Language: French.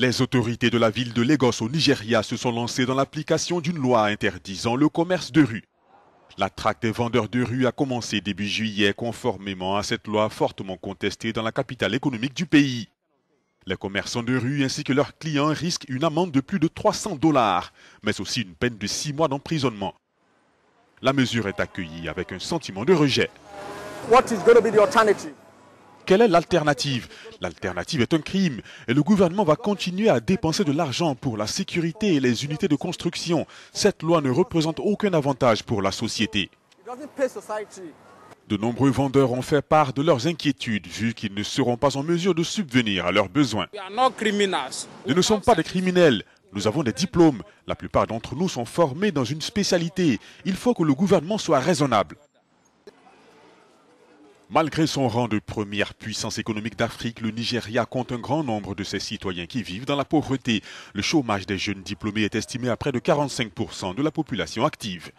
Les autorités de la ville de Lagos au Nigeria se sont lancées dans l'application d'une loi interdisant le commerce de rue. La traque des vendeurs de rue a commencé début juillet conformément à cette loi fortement contestée dans la capitale économique du pays. Les commerçants de rue ainsi que leurs clients risquent une amende de plus de 300 dollars, mais aussi une peine de 6 mois d'emprisonnement. La mesure est accueillie avec un sentiment de rejet. Quelle est l'alternative L'alternative est un crime et le gouvernement va continuer à dépenser de l'argent pour la sécurité et les unités de construction. Cette loi ne représente aucun avantage pour la société. De nombreux vendeurs ont fait part de leurs inquiétudes, vu qu'ils ne seront pas en mesure de subvenir à leurs besoins. Nous ne sommes pas des criminels. Nous avons des diplômes. La plupart d'entre nous sont formés dans une spécialité. Il faut que le gouvernement soit raisonnable. Malgré son rang de première puissance économique d'Afrique, le Nigeria compte un grand nombre de ses citoyens qui vivent dans la pauvreté. Le chômage des jeunes diplômés est estimé à près de 45% de la population active.